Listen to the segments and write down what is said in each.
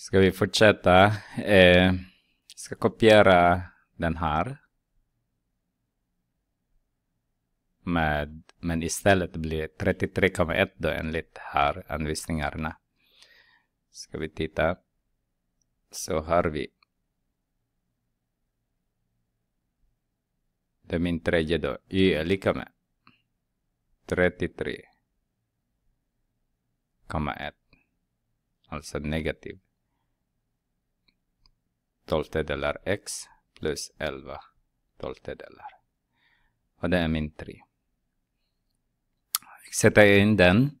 Ska vi fortsätta? Eh, ska kopiera den här. Med, men istället blir 33,1 då enligt här anvisningarna. Ska vi titta. Så har vi. Det är min tredje då. Y är lika med 33,1. Alltså negativ tolvtedelar x plus 11 tolvtedelar. Och det är min 3. Sätter jag in den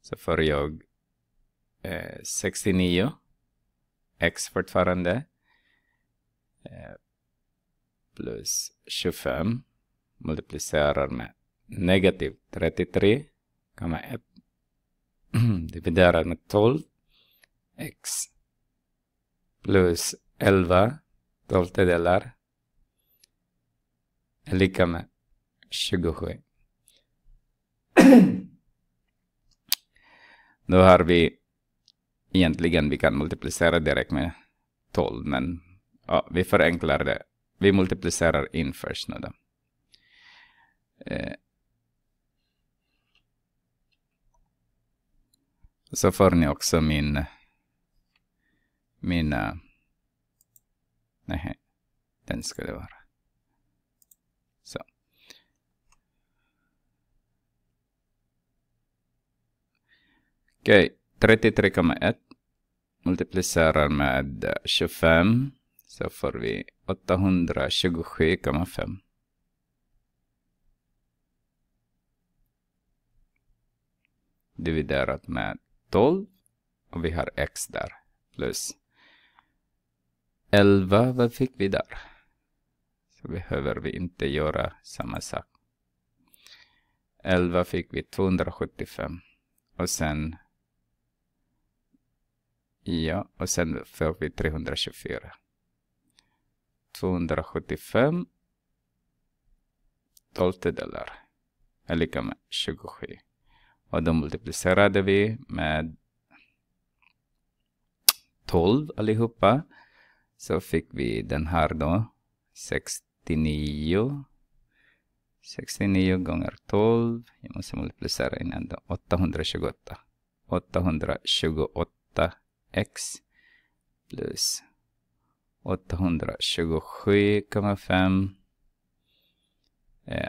så får jag eh, 69 x fortfarande eh, plus 25 multiplicerar med negativ 33,1 dividerar med 12 x plus 11 12 delar är lika med 27. Då har vi egentligen, vi kan multiplicera direkt med 12, men ja, vi förenklar det. Vi multiplicerar in först nu då. Eh. Så får ni också min, mina Nej, den ska det vara. Så. Okej, okay. 33,1 multiplicerar med 25 så får vi 827,5. dividerat med 12 och vi har x där plus 11, vad fick vi där? Så behöver vi inte göra samma sak. 11 fick vi 275. Och sen... Ja, och sen får vi 324. 275 tolftedelar är lika med 27. Och då multiplicerade vi med 12 allihopa. Så fick vi den här då. 69. 69 gånger 12. Jag måste multiplicera innan då. 828. 828 x plus 827,5 eh,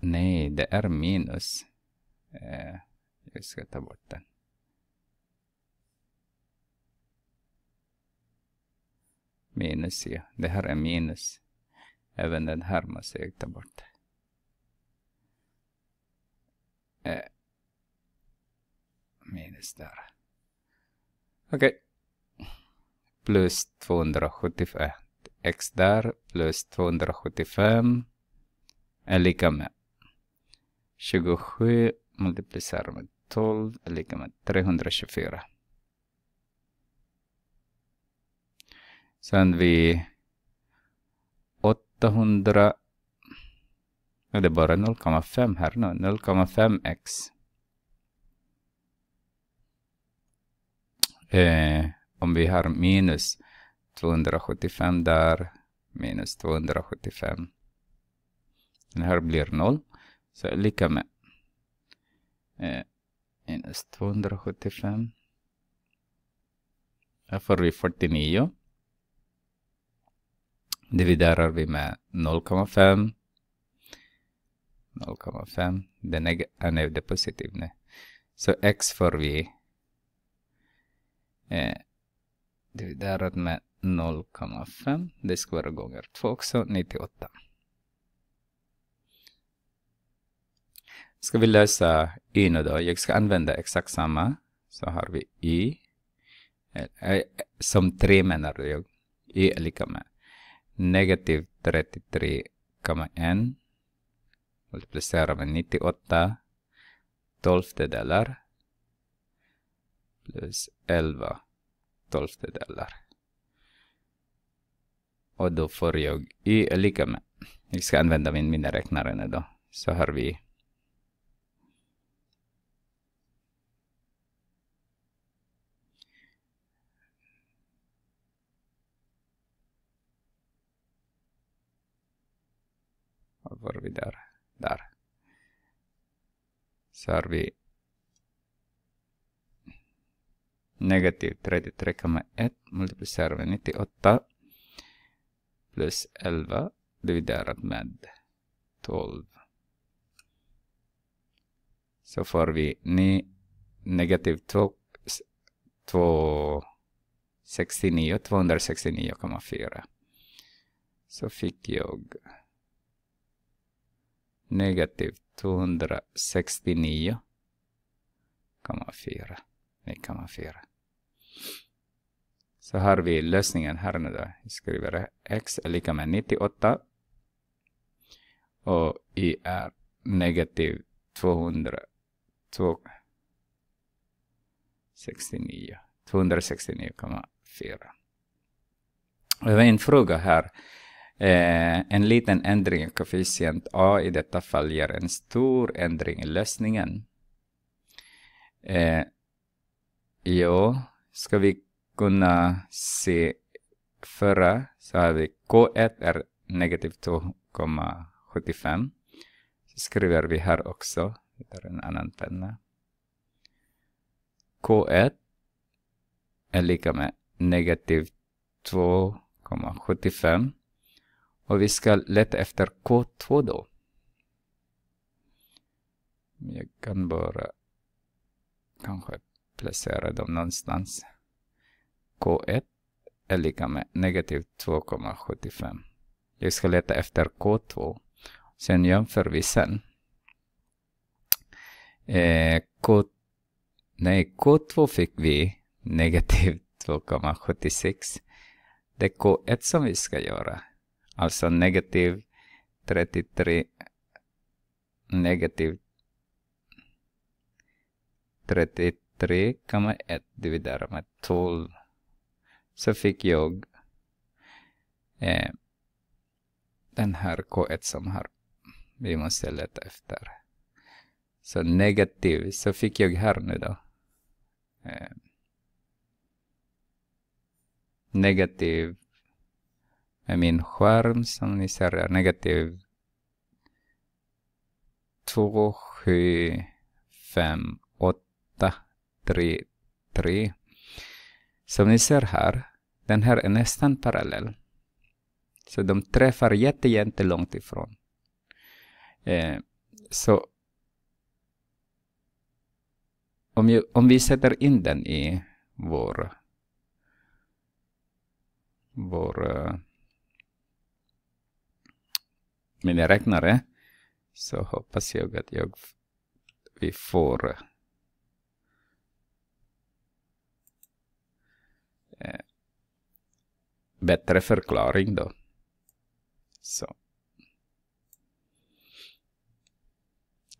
Nej, det är minus. Eh, jag ska ta bort den. Minus, ja. Det här är minus. Även den här måste jag ta bort. Eh. Minus där. Okej. Okay. Plus 275. X där plus 275 är lika med 27 multiplicerar med 12 är lika med 324. Sen vid 800... Är det bara 0,5 här nu. 0,5x. Eh, om vi har minus 275 där, minus 275. Den här blir 0. Så lika med eh, minus 275. Här får vi 49 dividerar vi med 0,5. 0,5. Den är, äh, nej, det är positiv nu. Så x får vi eh, dividerat med 0,5. Det ska vara gånger 2 också, 98. Ska vi lösa y nu då? Jag ska använda exakt samma. Så har vi y. Eh, eh, som 3 menar jag. y är lika med negative 33,1 multiplicerar med 98 tolftedelar plus 11 tolftedelar. Och då får jag y är lika med, vi ska använda min miniräknare då, så har vi var vi där? Där. Så har vi negativ 33,1 multiplicerar med 98 plus 11 dividerat med 12. Så får vi 9, negativ 2, 2 69, 269,4. Så fick jag negativ 269,4. Så har vi lösningen här nu då. Jag skriver x är lika med 98 och y är negativ 269,4. 269, 269 det var en fråga här. Eh, en liten ändring i koefficient a i detta fall ger en stor ändring i lösningen. Eh, jo, ska vi kunna se förra så har vi k1 är negativ 2,75. Så skriver vi här också. vi tar en annan penna. k1 är lika med negativ 2,75 och vi ska leta efter K2 då. Jag kan bara kanske placera dem någonstans. K1 är lika med negativ 2,75. Jag ska leta efter K2. Sen jämför vi sen. Eh, K, nej, K2 fick vi negativ 2,76. Det är K1 som vi ska göra alltså negativ 33 negativ 33,1 dividerat med 12 så fick jag eh, den här K1 som här vi måste leta efter. Så negativ, så fick jag här nu då. Eh, negativ min skärm som ni ser är negativ 2, 7, 5, 8, 3, 3. Som ni ser här, den här är nästan parallell. Så de träffar jätte, jätte långt ifrån. Eh, så om, ju, om vi sätter in den i vår, vår eh, mina räknare så hoppas jag att jag vi får eh, bättre förklaring då. Så.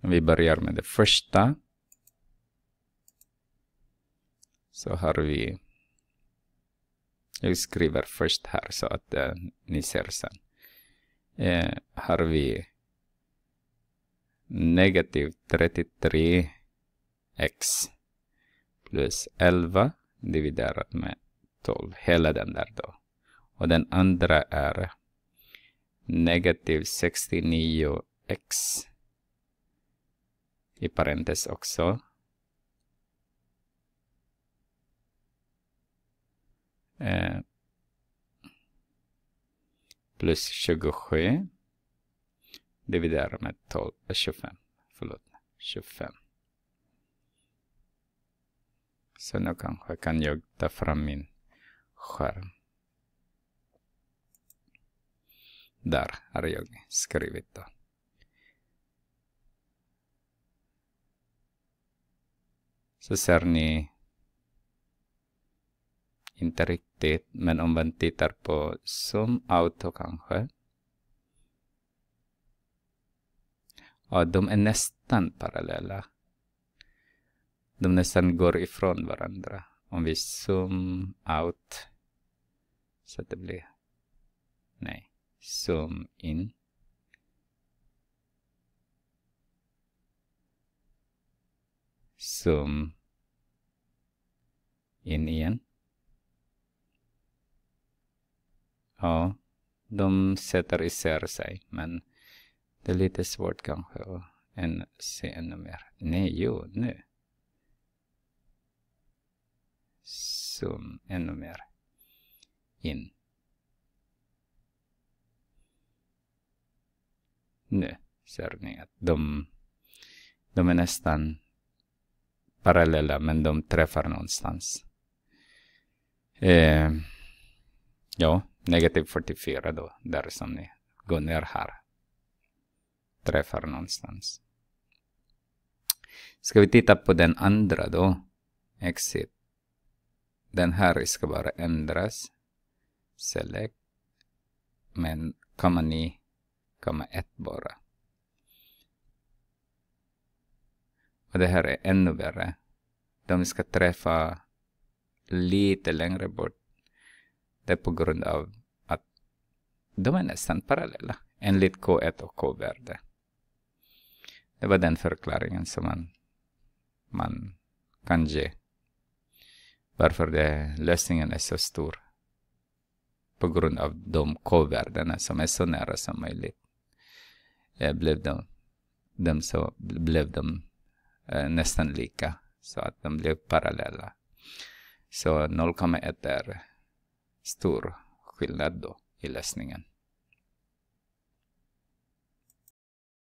Vi börjar med det första. Så har vi... Jag skriver först här så att eh, ni ser sen eh, har vi negativ 33x plus 11 dividerat med 12, hela den där då. Och den andra är negativ 69x i parentes också. Eh, plus 27 dividerar med 12, 25. Eh, Förlåt, 25. Så nu kanske kan jag ta fram min skärm. Där har jag skrivit då. Så ser ni inte riktigt, men om man tittar på zoom auto kanske. Ja, de är nästan parallella. De nästan går ifrån varandra. Om vi zoom out. Så att det blir... Nej, zoom in. Zoom in igen. Ja, de sätter isär sig, men det är lite svårt kanske att se ännu mer. Nej, jo, nu. Zoom ännu mer in. Nu ser ni att de, de är nästan parallella, men de träffar någonstans. Eh, ja, negativ 44 då, där som ni går ner här. Träffar någonstans. Ska vi titta på den andra då? Exit. Den här ska bara ändras. Select. Men komma 9, komma 1 bara. Och det här är ännu värre. De ska träffa lite längre bort det på grund av att de är nästan parallella enligt K1 och K-värde. Det var den förklaringen som man, man kan ge varför det, lösningen är så stor på grund av de K-värdena som är så nära som möjligt. Eh, blev de, de, så, blev de eh, nästan lika, så att de blev parallella. Så 0,1 är stor skillnad då i läsningen.